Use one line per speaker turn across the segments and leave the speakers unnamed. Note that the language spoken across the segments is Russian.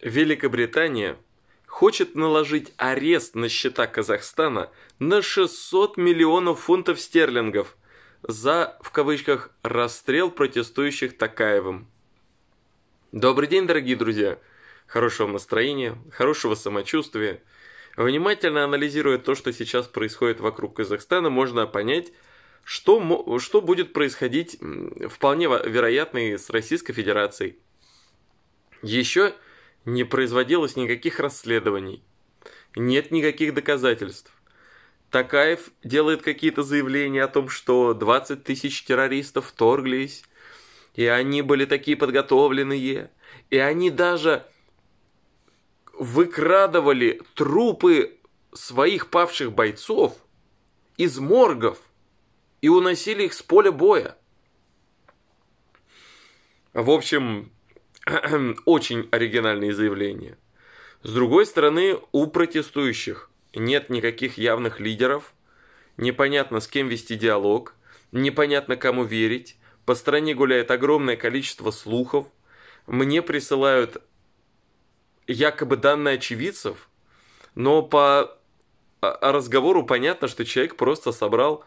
Великобритания хочет наложить арест на счета Казахстана на 600 миллионов фунтов стерлингов за, в кавычках, «расстрел протестующих Такаевым». Добрый день, дорогие друзья! Хорошего настроения, хорошего самочувствия. Внимательно анализируя то, что сейчас происходит вокруг Казахстана, можно понять, что, что будет происходить вполне вероятно и с Российской Федерацией. Еще не производилось никаких расследований. Нет никаких доказательств. Такаев делает какие-то заявления о том, что 20 тысяч террористов вторглись, и они были такие подготовленные, и они даже выкрадывали трупы своих павших бойцов из моргов и уносили их с поля боя. В общем, очень оригинальные заявления. С другой стороны, у протестующих нет никаких явных лидеров, непонятно с кем вести диалог, непонятно кому верить, по стране гуляет огромное количество слухов, мне присылают якобы данные очевидцев, но по а, а разговору понятно, что человек просто собрал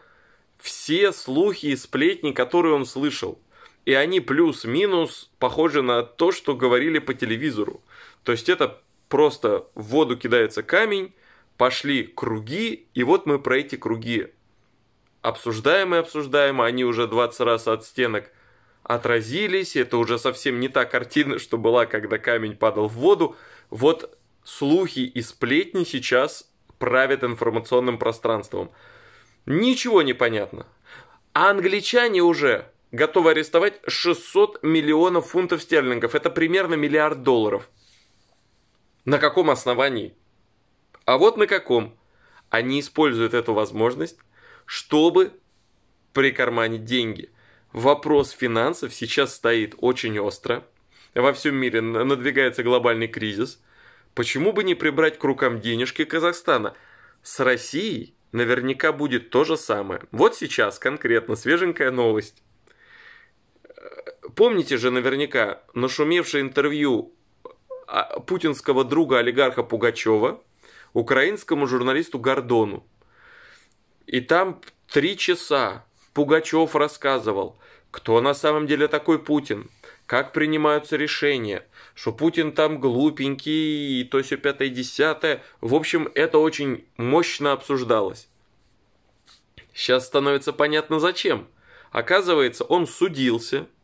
все слухи и сплетни, которые он слышал – и они плюс-минус похожи на то, что говорили по телевизору. То есть это просто в воду кидается камень, пошли круги, и вот мы про эти круги обсуждаем и обсуждаем, а они уже 20 раз от стенок отразились, это уже совсем не та картина, что была, когда камень падал в воду. Вот слухи и сплетни сейчас правят информационным пространством. Ничего не понятно. А англичане уже готовы арестовать 600 миллионов фунтов стерлингов. Это примерно миллиард долларов. На каком основании? А вот на каком. Они используют эту возможность, чтобы прикарманить деньги. Вопрос финансов сейчас стоит очень остро. Во всем мире надвигается глобальный кризис. Почему бы не прибрать к рукам денежки Казахстана? С Россией наверняка будет то же самое. Вот сейчас конкретно свеженькая новость. Помните же наверняка нашумевшее интервью а, путинского друга олигарха Пугачева украинскому журналисту Гордону. И там три часа Пугачев рассказывал, кто на самом деле такой Путин, как принимаются решения, что Путин там глупенький, и то все пятое, десятое. В общем, это очень мощно обсуждалось. Сейчас становится понятно зачем. Оказывается, он судился –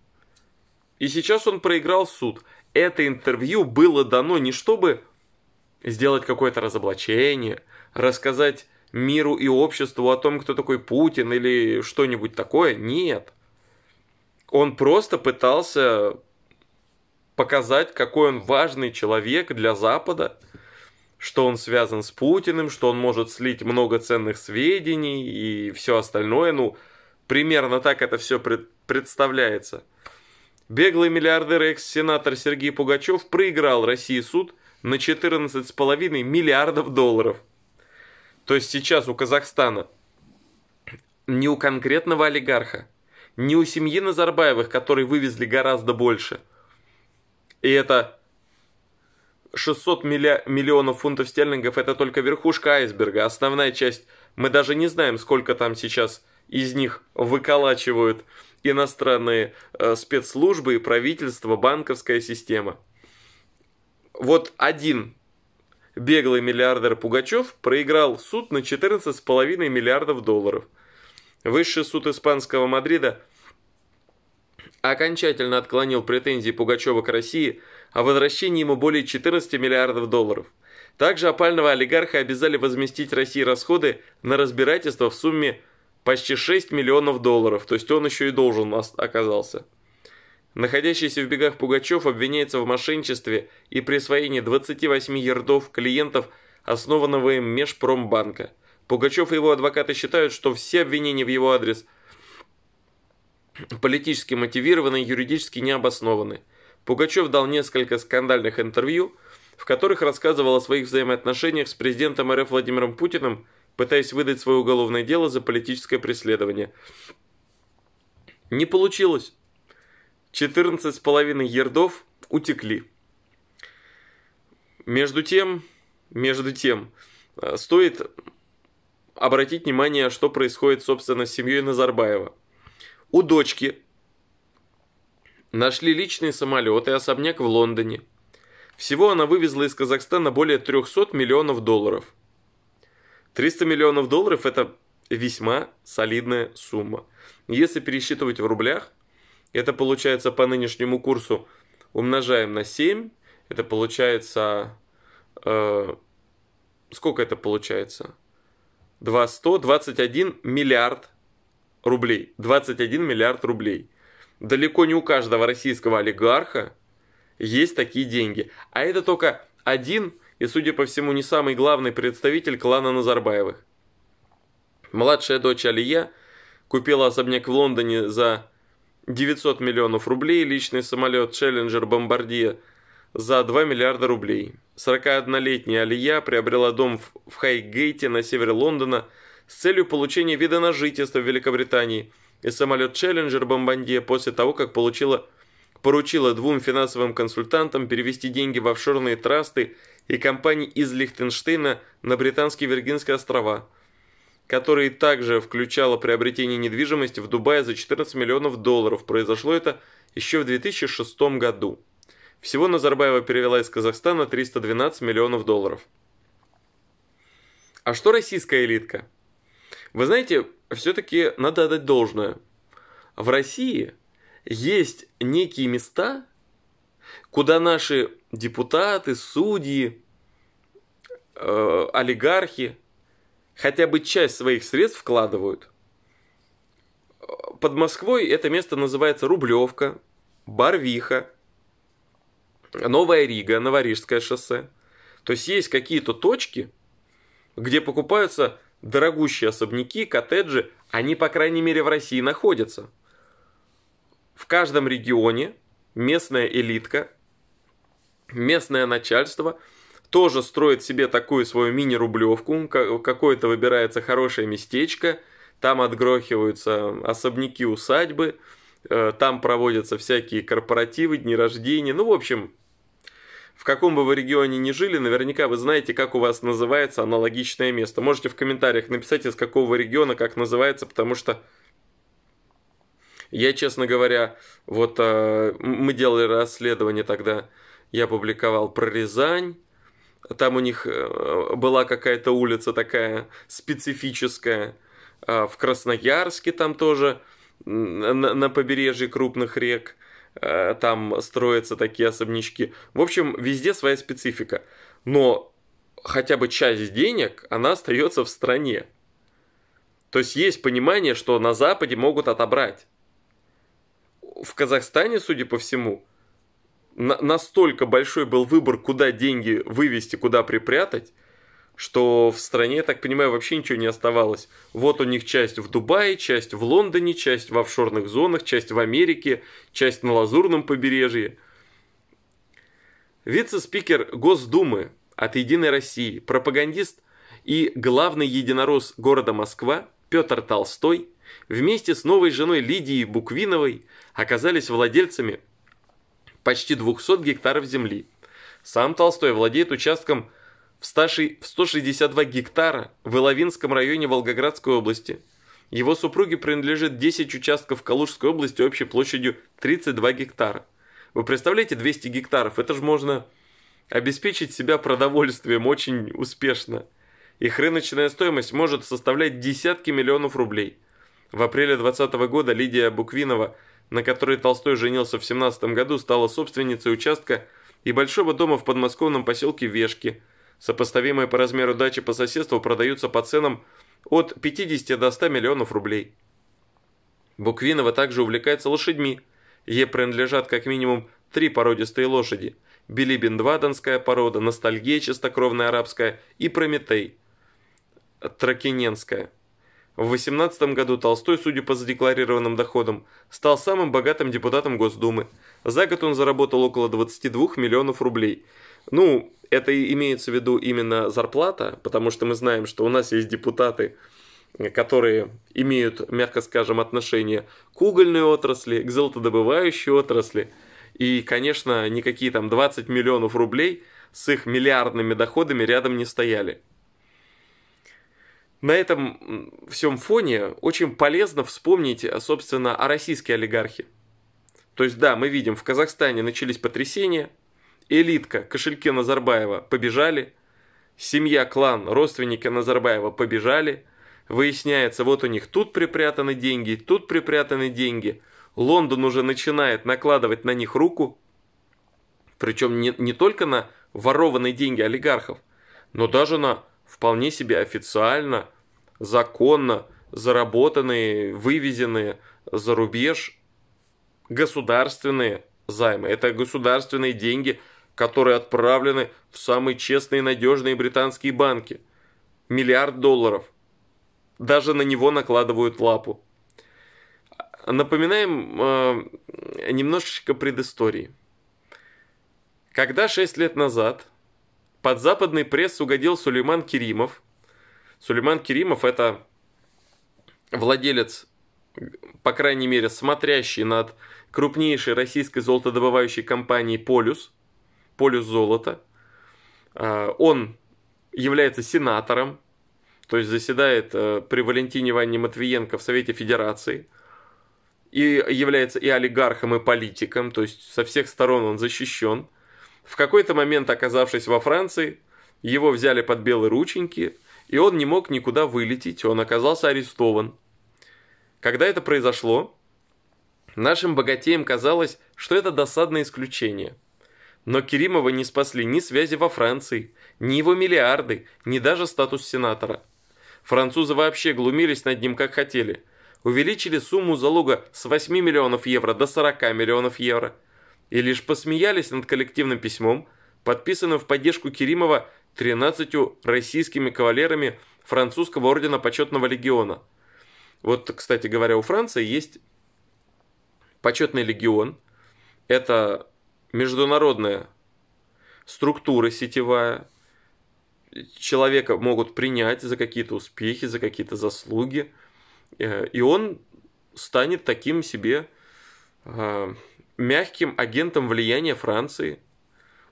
и сейчас он проиграл суд. Это интервью было дано не чтобы сделать какое-то разоблачение, рассказать миру и обществу о том, кто такой Путин или что-нибудь такое. Нет. Он просто пытался показать, какой он важный человек для Запада, что он связан с Путиным, что он может слить много ценных сведений и все остальное. Ну, примерно так это все пред представляется. Беглый миллиардер экс-сенатор Сергей Пугачев проиграл России суд на 14,5 миллиардов долларов. То есть сейчас у Казахстана не у конкретного олигарха, не у семьи Назарбаевых, которые вывезли гораздо больше. И это 600 милли... миллионов фунтов стерлингов – это только верхушка айсберга. Основная часть, мы даже не знаем, сколько там сейчас из них выколачивают иностранные э, спецслужбы и правительство, банковская система. Вот один беглый миллиардер Пугачев проиграл суд на 14,5 миллиардов долларов. Высший суд испанского Мадрида окончательно отклонил претензии Пугачева к России о возвращении ему более 14 миллиардов долларов. Также опального олигарха обязали возместить России расходы на разбирательство в сумме почти 6 миллионов долларов, то есть он еще и должен оказался. Находящийся в бегах Пугачев обвиняется в мошенничестве и присвоении 28 ярдов клиентов основанного им Межпромбанка. Пугачев и его адвокаты считают, что все обвинения в его адрес политически мотивированы и юридически не обоснованы. Пугачев дал несколько скандальных интервью, в которых рассказывал о своих взаимоотношениях с президентом РФ Владимиром Путиным пытаясь выдать свое уголовное дело за политическое преследование. Не получилось. 14,5 ярдов утекли. Между тем, между тем, э, стоит обратить внимание, что происходит, собственно, с семьей Назарбаева. У дочки нашли личный самолет и особняк в Лондоне. Всего она вывезла из Казахстана более 300 миллионов долларов. 300 миллионов долларов – это весьма солидная сумма. Если пересчитывать в рублях, это получается по нынешнему курсу умножаем на 7, это получается... Э, сколько это получается? 2 100, 21 миллиард рублей. 21 миллиард рублей. Далеко не у каждого российского олигарха есть такие деньги. А это только один и, судя по всему, не самый главный представитель клана Назарбаевых. Младшая дочь Алия купила особняк в Лондоне за 900 миллионов рублей, личный самолет Challenger Bombardier за 2 миллиарда рублей. 41-летняя Алия приобрела дом в Хайгейте на севере Лондона с целью получения вида на жительство в Великобритании и самолет Challenger Bombardier после того, как получила поручила двум финансовым консультантам перевести деньги в офшорные трасты и компании из Лихтенштейна на Британские Виргинские острова, которые также включало приобретение недвижимости в Дубае за 14 миллионов долларов. Произошло это еще в 2006 году. Всего Назарбаева перевела из Казахстана 312 миллионов долларов. А что российская элитка? Вы знаете, все-таки надо отдать должное. В России – есть некие места, куда наши депутаты, судьи, э, олигархи хотя бы часть своих средств вкладывают. Под Москвой это место называется Рублевка, Барвиха, Новая Рига, Новорижское шоссе. То есть есть какие-то точки, где покупаются дорогущие особняки, коттеджи, они, по крайней мере, в России находятся – в каждом регионе местная элитка, местное начальство тоже строит себе такую свою мини-рублевку, какое-то выбирается хорошее местечко, там отгрохиваются особняки, усадьбы, э, там проводятся всякие корпоративы, дни рождения, ну, в общем, в каком бы вы регионе ни жили, наверняка вы знаете, как у вас называется аналогичное место. Можете в комментариях написать, из какого региона как называется, потому что я, честно говоря, вот э, мы делали расследование тогда, я публиковал про Рязань, там у них э, была какая-то улица такая специфическая, э, в Красноярске там тоже на побережье крупных рек там строятся такие особнячки. В общем, везде своя специфика. Но хотя бы часть денег, она остается в стране. То есть есть понимание, что на Западе могут отобрать в Казахстане, судя по всему, на настолько большой был выбор, куда деньги вывести, куда припрятать, что в стране, я так понимаю, вообще ничего не оставалось. Вот у них часть в Дубае, часть в Лондоне, часть в офшорных зонах, часть в Америке, часть на Лазурном побережье. Вице-спикер Госдумы от «Единой России», пропагандист и главный единорос города Москва Петр Толстой – вместе с новой женой Лидией Буквиновой оказались владельцами почти 200 гектаров земли. Сам Толстой владеет участком в 162 гектара в Иловинском районе Волгоградской области. Его супруге принадлежит 10 участков в Калужской области общей площадью 32 гектара. Вы представляете, 200 гектаров, это же можно обеспечить себя продовольствием очень успешно. Их рыночная стоимость может составлять десятки миллионов рублей – в апреле 20 года Лидия Буквинова, на которой Толстой женился в 17 году, стала собственницей участка и большого дома в подмосковном поселке Вешки. Сопоставимые по размеру дачи по соседству продаются по ценам от 50 до 100 миллионов рублей. Буквинова также увлекается лошадьми. Ей принадлежат как минимум три породистые лошади – Билибин-2 донская порода, Ностальгия чистокровная арабская и Прометей тракиненская. В 18 году Толстой, судя по задекларированным доходам, стал самым богатым депутатом Госдумы. За год он заработал около 22 миллионов рублей. Ну, это имеется в виду именно зарплата, потому что мы знаем, что у нас есть депутаты, которые имеют, мягко скажем, отношение к угольной отрасли, к золотодобывающей отрасли. И, конечно, никакие там 20 миллионов рублей с их миллиардными доходами рядом не стояли на этом всем фоне очень полезно вспомнить, э, собственно, о российской олигархии. То есть, да, мы видим, в Казахстане начались потрясения, элитка, кошельки Назарбаева побежали, семья, клан, родственники Назарбаева побежали, выясняется, вот у них тут припрятаны деньги, тут припрятаны деньги, Лондон уже начинает накладывать на них руку, причем не, не только на ворованные деньги олигархов, но даже на вполне себе официально, законно заработанные, вывезенные за рубеж государственные займы. Это государственные деньги, которые отправлены в самые честные и надежные британские банки. Миллиард долларов. Даже на него накладывают лапу. Напоминаем э, немножечко предыстории. Когда 6 лет назад под западный пресс угодил Сулейман Керимов. Сулейман Керимов – это владелец, по крайней мере, смотрящий над крупнейшей российской золотодобывающей компанией «Полюс», «Полюс золото». А, он является сенатором, то есть заседает э, при Валентине Ивановне Матвиенко в Совете Федерации – и является и олигархом, и политиком, то есть со всех сторон он защищен. В какой-то момент, оказавшись во Франции, его взяли под белые рученьки, и он не мог никуда вылететь, он оказался арестован. Когда это произошло, нашим богатеям казалось, что это досадное исключение. Но Керимова не спасли ни связи во Франции, ни его миллиарды, ни даже статус сенатора. Французы вообще глумились над ним как хотели. Увеличили сумму залога с 8 миллионов евро до 40 миллионов евро – и лишь посмеялись над коллективным письмом, подписанным в поддержку Керимова 13 российскими кавалерами французского ордена почетного легиона. Вот, кстати говоря, у Франции есть почетный легион. Это международная структура сетевая. Человека могут принять за какие-то успехи, за какие-то заслуги. Э, и он станет таким себе э, мягким агентом влияния Франции.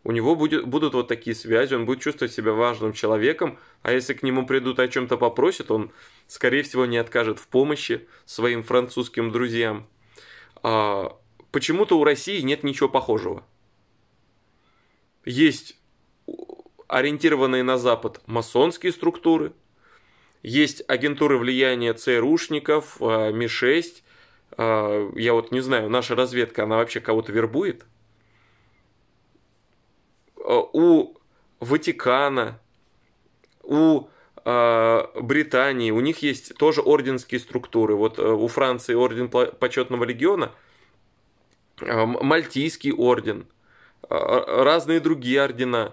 У него будет, будут вот такие связи, он будет чувствовать себя важным человеком, а если к нему придут о чем-то попросят, он, скорее всего, не откажет в помощи своим французским друзьям. А, почему-то у России нет ничего похожего. Есть ориентированные на Запад масонские структуры, есть агентуры влияния ЦРУшников, а, Ми-6, а, я вот не знаю, наша разведка, она вообще кого-то вербует? А, у Ватикана, у а, Британии, у них есть тоже орденские структуры. Вот э, у Франции орден почетного легиона, Мальтийский орден, разные другие ордена.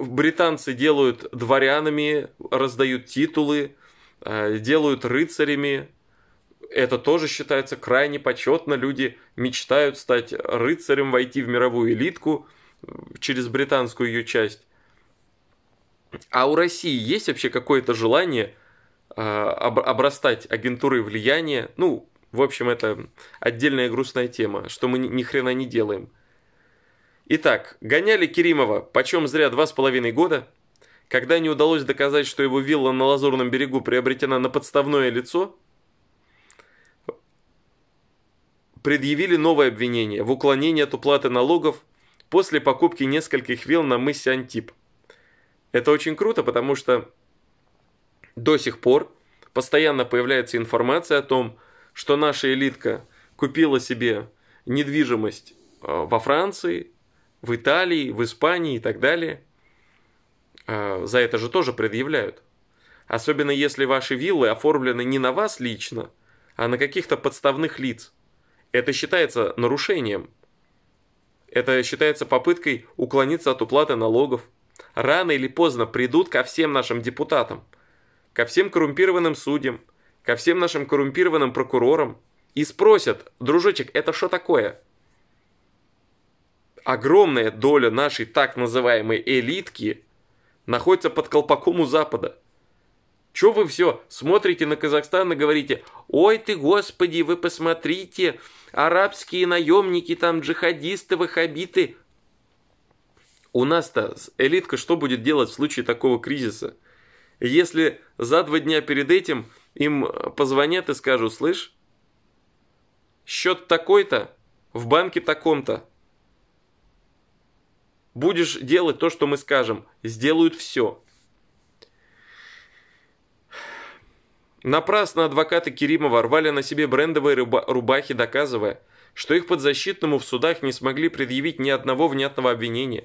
Британцы делают дворянами, раздают титулы, делают рыцарями, это тоже считается крайне почетно. Люди мечтают стать рыцарем, войти в мировую элитку э, через британскую ее часть. А у России есть вообще какое-то желание э, об, обрастать агентурой влияния? Ну, в общем, это отдельная грустная тема, что мы ни, ни хрена не делаем. Итак, гоняли Керимова, почем зря два с половиной года. Когда не удалось доказать, что его вилла на Лазурном берегу приобретена на подставное лицо, предъявили новое обвинение в уклонении от уплаты налогов после покупки нескольких вилл на мысе Антип. Это очень круто, потому что до сих пор постоянно появляется информация о том, что наша элитка купила себе недвижимость э, во Франции, в Италии, в Испании и так далее. Э, за это же тоже предъявляют. Особенно если ваши виллы оформлены не на вас лично, а на каких-то подставных лиц – это считается нарушением. Это считается попыткой уклониться от уплаты налогов. Рано или поздно придут ко всем нашим депутатам, ко всем коррумпированным судьям, ко всем нашим коррумпированным прокурорам и спросят, дружочек, это что такое? Огромная доля нашей так называемой элитки находится под колпаком у Запада – что вы все смотрите на Казахстан и говорите, ой ты, господи, вы посмотрите, арабские наемники, там джихадисты, ваххабиты. У нас-то элитка что будет делать в случае такого кризиса? Если за два дня перед этим им э, позвонят и скажут, слышь, счет такой-то, в банке таком-то, будешь делать то, что мы скажем, сделают все. Напрасно адвокаты Керимова рвали на себе брендовые рубахи, доказывая, что их подзащитному в судах не смогли предъявить ни одного внятного обвинения.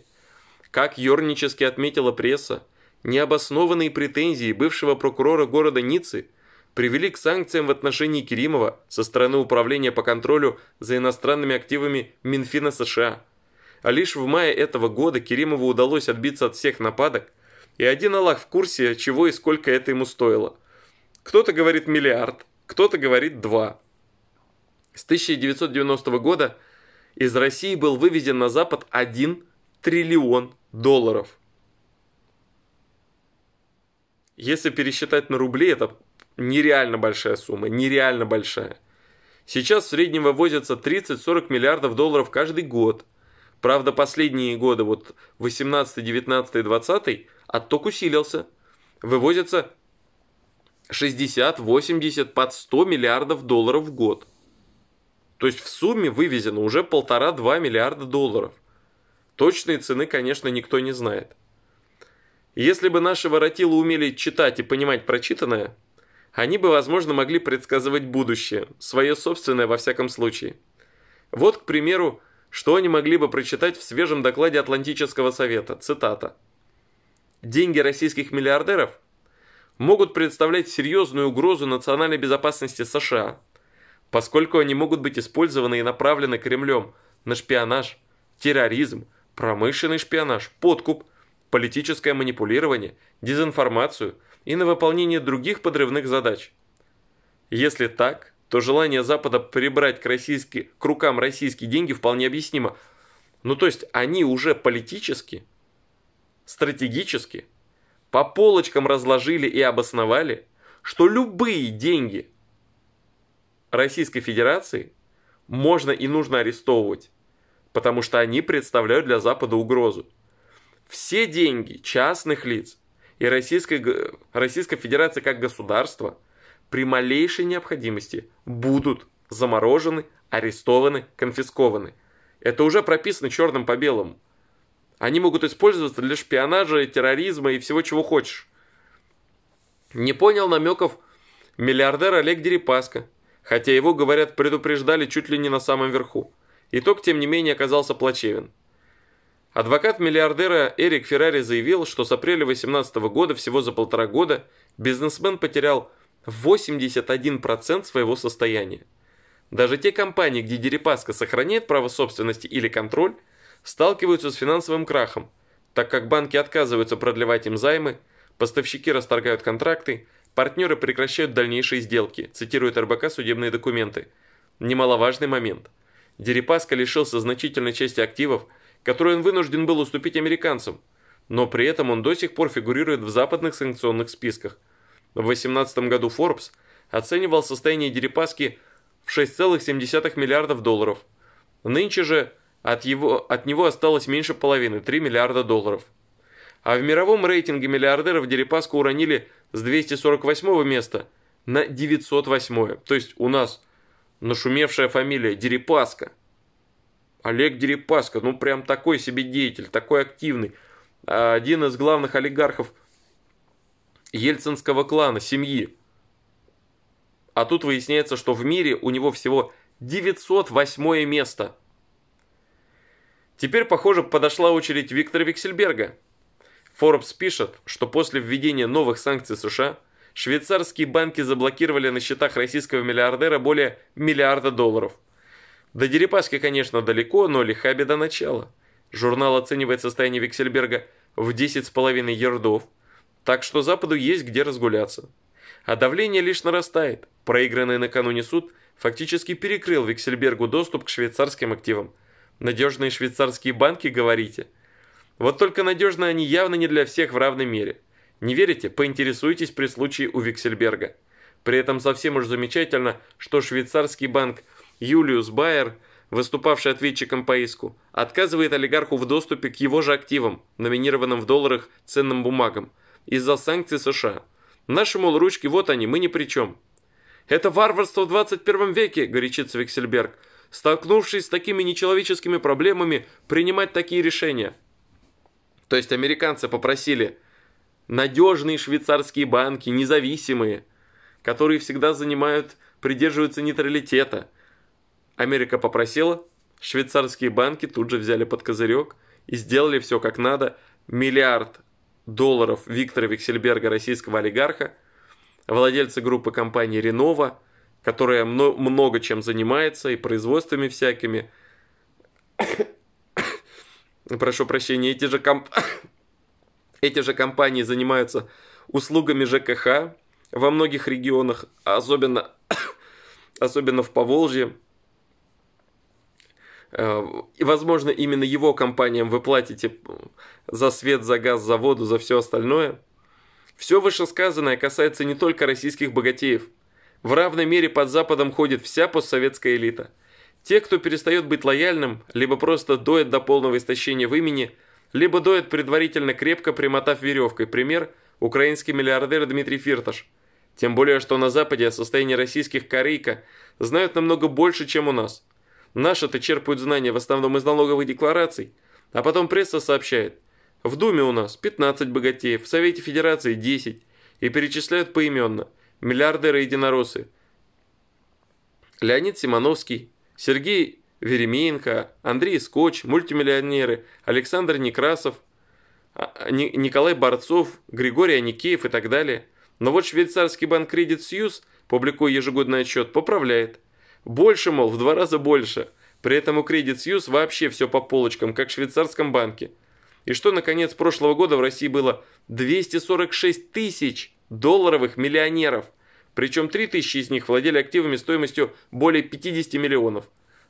Как ернически отметила пресса, необоснованные претензии бывшего прокурора города Ниццы привели к санкциям в отношении Керимова со стороны Управления по контролю за иностранными активами Минфина США. А лишь в мае этого года Керимову удалось отбиться от всех нападок, и один Аллах в курсе, чего и сколько это ему стоило – кто-то говорит миллиард, кто-то говорит два. С 1990 года из России был вывезен на Запад 1 триллион долларов. Если пересчитать на рубли, это нереально большая сумма, нереально большая. Сейчас в среднем вывозится 30-40 миллиардов долларов каждый год. Правда, последние годы, вот 18, 19, 20, отток усилился. Вывозится 60, 80, под 100 миллиардов долларов в год. То есть в сумме вывезено уже полтора-два миллиарда долларов. Точные цены, конечно, никто не знает. Если бы наши воротилы умели читать и понимать прочитанное, они бы, возможно, могли предсказывать будущее, свое собственное во всяком случае. Вот, к примеру, что они могли бы прочитать в свежем докладе Атлантического совета, цитата. «Деньги российских миллиардеров – могут представлять серьезную угрозу национальной безопасности США, поскольку они могут быть использованы и направлены Кремлем на шпионаж, терроризм, промышленный шпионаж, подкуп, политическое манипулирование, дезинформацию и на выполнение других подрывных задач. Если так, то желание Запада прибрать к, российски, к рукам российские деньги вполне объяснимо. Ну то есть они уже политически, стратегически – по полочкам разложили и обосновали, что любые деньги Российской Федерации можно и нужно арестовывать, потому что они представляют для Запада угрозу. Все деньги частных лиц и Российской, Российской Федерации как государства при малейшей необходимости будут заморожены, арестованы, конфискованы. Это уже прописано черным по белому. Они могут использоваться для шпионажа, терроризма и всего, чего хочешь. Не понял намеков миллиардер Олег Дерипаска, хотя его, говорят, предупреждали чуть ли не на самом верху. Итог, тем не менее, оказался плачевен. Адвокат миллиардера Эрик Феррари заявил, что с апреля 2018 года, всего за полтора года, бизнесмен потерял 81% своего состояния. Даже те компании, где Дерипаска сохраняет право собственности или контроль, сталкиваются с финансовым крахом, так как банки отказываются продлевать им займы, поставщики расторгают контракты, партнеры прекращают дальнейшие сделки, цитирует РБК судебные документы. Немаловажный момент. Дерипаска лишился значительной части активов, которые он вынужден был уступить американцам, но при этом он до сих пор фигурирует в западных санкционных списках. В 2018 году Forbes оценивал состояние Дерипаски в 6,7 миллиардов долларов. Нынче же – от, его, от него осталось меньше половины – 3 миллиарда долларов. А в мировом рейтинге миллиардеров Дерипаску уронили с 248 места на 908. То есть у нас нашумевшая фамилия Дерипаска. Олег Дерипаска, ну прям такой себе деятель, такой активный. Один из главных олигархов ельцинского клана, семьи. А тут выясняется, что в мире у него всего 908 место – Теперь, похоже, подошла очередь Виктора Виксельберга. Forbes пишет, что после введения новых санкций США швейцарские банки заблокировали на счетах российского миллиардера более миллиарда долларов. До Дерипаски, конечно, далеко, но лиха беда начала. Журнал оценивает состояние Виксельберга в 10,5 ярдов, так что Западу есть где разгуляться. А давление лишь нарастает. Проигранный накануне суд фактически перекрыл Виксельбергу доступ к швейцарским активам – Надежные швейцарские банки, говорите? Вот только надежны они явно не для всех в равной мере. Не верите? Поинтересуйтесь при случае у Виксельберга. При этом совсем уж замечательно, что швейцарский банк Юлиус Байер, выступавший ответчиком по иску, отказывает олигарху в доступе к его же активам, номинированным в долларах ценным бумагам, из-за санкций США. Наши, мол, ручки, вот они, мы ни при чем. «Это варварство в 21 веке!» – горячится Виксельберг – столкнувшись с такими нечеловеческими проблемами, принимать такие решения. То есть американцы попросили надежные швейцарские банки, независимые, которые всегда занимают, придерживаются нейтралитета. Америка попросила, швейцарские банки тут же взяли под козырек и сделали все как надо. Миллиард долларов Виктора Вексельберга, российского олигарха, владельца группы компании «Ренова», которая много чем занимается, и производствами всякими. Прошу прощения, эти же, комп... эти же компании занимаются услугами ЖКХ во многих регионах, особенно, особенно в Поволжье. Э, и, возможно, именно его компаниям вы платите за свет, за газ, за воду, за все остальное. Все вышесказанное касается не только российских богатеев – в равной мере под Западом ходит вся постсоветская элита. Те, кто перестает быть лояльным, либо просто доет до полного истощения в имени, либо доет предварительно крепко, примотав веревкой. Пример – украинский миллиардер Дмитрий Фирташ. Тем более, что на Западе о состоянии российских корейка знают намного больше, чем у нас. Наши-то черпают знания в основном из налоговых деклараций, а потом пресса сообщает. В Думе у нас 15 богатеев, в Совете Федерации 10, и перечисляют поименно – миллиардеры-единороссы. Леонид Симоновский, Сергей Веремеенко, Андрей Скотч, мультимиллионеры, Александр Некрасов, а, Николай Борцов, Григорий Аникеев и так далее. Но вот швейцарский банк Credit Suisse, публикуя ежегодный отчет, поправляет. Больше, мол, в два раза больше. При этом у Credit Suisse вообще все по полочкам, как в швейцарском банке. И что, наконец, прошлого года в России было 246 тысяч долларовых миллионеров. Причем 3000 из них владели активами стоимостью более 50 миллионов.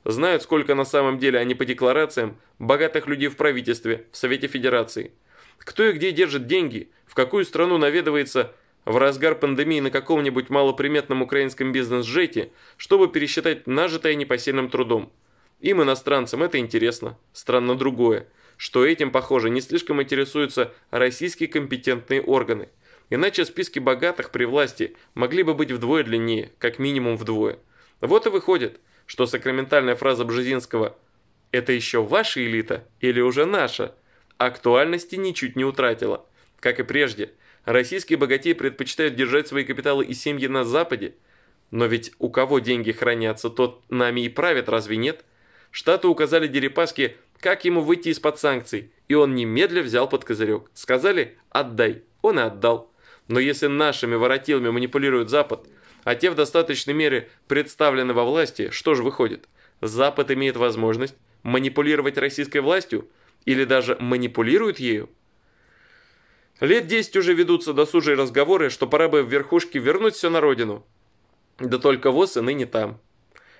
Знают, сколько на самом деле они по декларациям богатых людей в правительстве, в Совете Федерации. Кто и где держит деньги, в какую страну наведывается в разгар пандемии на каком-нибудь малоприметном украинском бизнес-жете, чтобы пересчитать нажитое непосильным трудом. Им, иностранцам, это интересно. Странно другое, что этим, похоже, не слишком интересуются российские компетентные органы – Иначе списки богатых при власти могли бы быть вдвое длиннее, как минимум вдвое. Вот и выходит, что сакраментальная фраза Бжезинского «Это еще ваша элита или уже наша?» актуальности ничуть не утратила. Как и прежде, российские богатеи предпочитают держать свои капиталы и семьи на Западе, но ведь у кого деньги хранятся, тот нами и правит, разве нет? Штаты указали Дерипаске, как ему выйти из-под санкций, и он немедля взял под козырек. Сказали «отдай», он и отдал. Но если нашими воротилами манипулирует Запад, а те в достаточной мере представлены во власти, что же выходит? Запад имеет возможность манипулировать российской властью или даже манипулирует ею? Лет 10 уже ведутся досужие разговоры, что пора бы в верхушке вернуть все на родину. Да только ВОЗ и ныне там.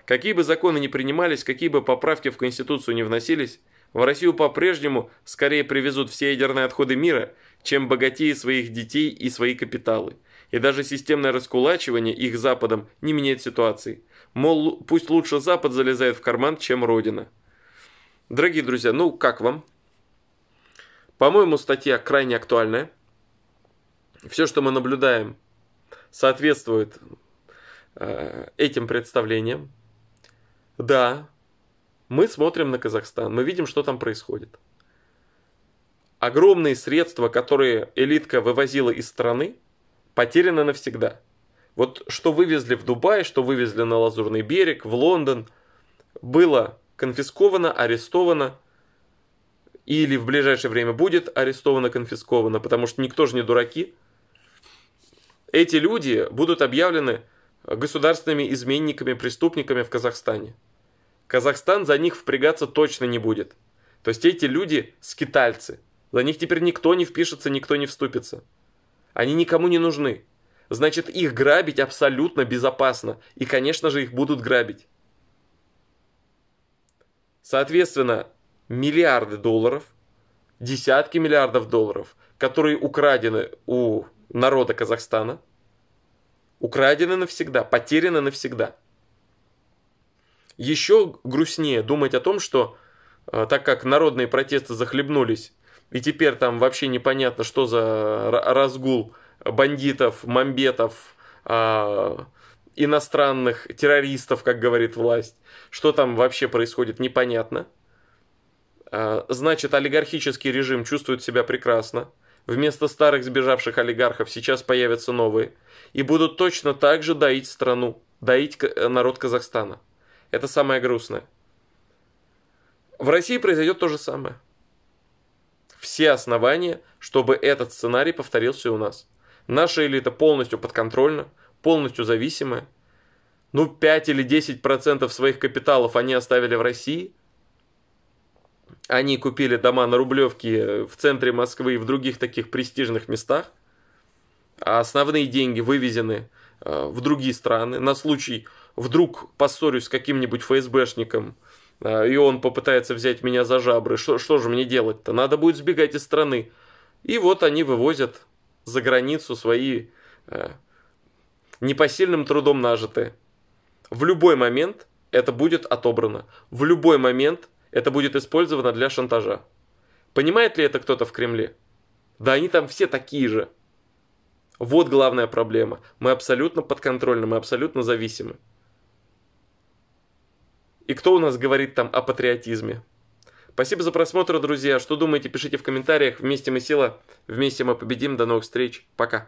Какие бы законы ни принимались, какие бы поправки в Конституцию не вносились, в Россию по-прежнему скорее привезут все ядерные отходы мира – чем богатее своих детей и свои капиталы. И даже системное раскулачивание их Западом не меняет ситуации. Мол, пусть лучше Запад залезает в карман, чем Родина. Дорогие друзья, ну как вам? По-моему, статья крайне актуальная. Все, что мы наблюдаем, соответствует э, этим представлениям. Да, мы смотрим на Казахстан, мы видим, что там происходит огромные средства, которые элитка вывозила из страны, потеряны навсегда. Вот что вывезли в Дубай, что вывезли на Лазурный берег, в Лондон, было конфисковано, арестовано, или в ближайшее время будет арестовано, конфисковано, потому что никто же не дураки. Эти люди будут объявлены государственными изменниками, преступниками в Казахстане. Казахстан за них впрягаться точно не будет. То есть эти люди скитальцы – за них теперь никто не впишется, никто не вступится. Они никому не нужны. Значит, их грабить абсолютно безопасно. И, конечно же, их будут грабить. Соответственно, миллиарды долларов, десятки миллиардов долларов, которые украдены у народа Казахстана, украдены навсегда, потеряны навсегда. Еще грустнее думать о том, что э, так как народные протесты захлебнулись и теперь там вообще непонятно, что за разгул бандитов, мамбетов, а, иностранных террористов, как говорит власть. Что там вообще происходит, непонятно. А, значит, олигархический режим чувствует себя прекрасно. Вместо старых сбежавших олигархов сейчас появятся новые. И будут точно так же доить страну, доить э, народ Казахстана. Это самое грустное. В России произойдет то же самое все основания, чтобы этот сценарий повторился и у нас. Наша элита полностью подконтрольна, полностью зависимая. Ну, 5 или 10% своих капиталов они оставили в России. Они купили дома на Рублевке э, в центре Москвы и в других таких престижных местах. А основные деньги вывезены э, в другие страны на случай, вдруг поссорюсь с каким-нибудь ФСБшником – а, и он попытается взять меня за жабры, что, что же мне делать-то? Надо будет сбегать из страны. И вот они вывозят за границу свои э, непосильным трудом нажитые. В любой момент это будет отобрано. В любой момент это будет использовано для шантажа. Понимает ли это кто-то в Кремле? Да они там все такие же. Вот главная проблема. Мы абсолютно подконтрольны, мы абсолютно зависимы. И кто у нас говорит там о патриотизме? Спасибо за просмотр, друзья. Что думаете, пишите в комментариях. Вместе мы сила, вместе мы победим. До новых встреч. Пока.